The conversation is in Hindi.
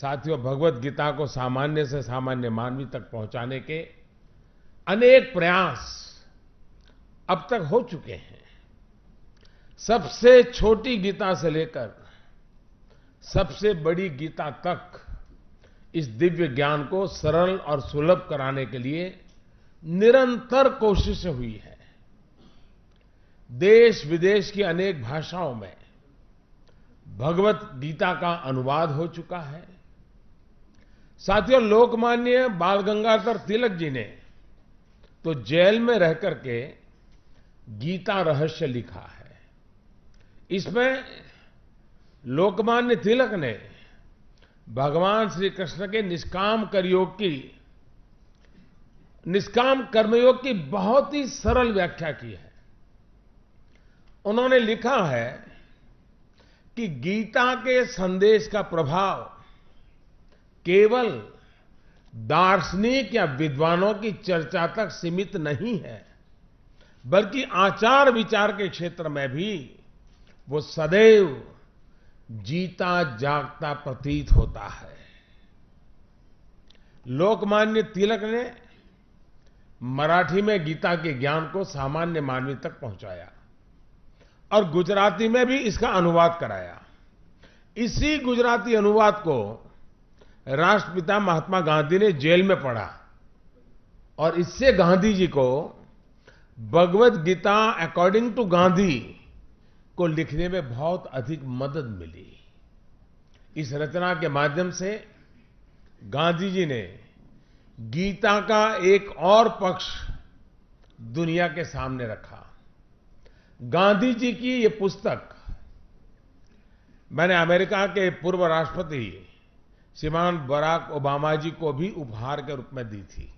साथियों भगवत गीता को सामान्य से सामान्य मानवी तक पहुंचाने के अनेक प्रयास अब तक हो चुके हैं सबसे छोटी गीता से लेकर सबसे बड़ी गीता तक इस दिव्य ज्ञान को सरल और सुलभ कराने के लिए निरंतर कोशिशें हुई है देश विदेश की अनेक भाषाओं में भगवत गीता का अनुवाद हो चुका है साथियों लोकमान्य बाल गंगाधर तिलक जी ने तो जेल में रह करके गीता रहस्य लिखा है इसमें लोकमान्य तिलक ने भगवान श्री कृष्ण के निष्काम करयोग की निष्काम कर्मयोग की बहुत ही सरल व्याख्या की है उन्होंने लिखा है कि गीता के संदेश का प्रभाव केवल दार्शनिक या विद्वानों की चर्चा तक सीमित नहीं है बल्कि आचार विचार के क्षेत्र में भी वो सदैव जीता जागता प्रतीत होता है लोकमान्य तिलक ने मराठी में गीता के ज्ञान को सामान्य मानवी तक पहुंचाया और गुजराती में भी इसका अनुवाद कराया इसी गुजराती अनुवाद को राष्ट्रपिता महात्मा गांधी ने जेल में पढ़ा और इससे गांधी जी को भगवत गीता अकॉर्डिंग टू गांधी को लिखने में बहुत अधिक मदद मिली इस रचना के माध्यम से गांधी जी ने गीता का एक और पक्ष दुनिया के सामने रखा गांधी जी की ये पुस्तक मैंने अमेरिका के पूर्व राष्ट्रपति श्रीमान बराक ओबामा जी को भी उपहार के रूप में दी थी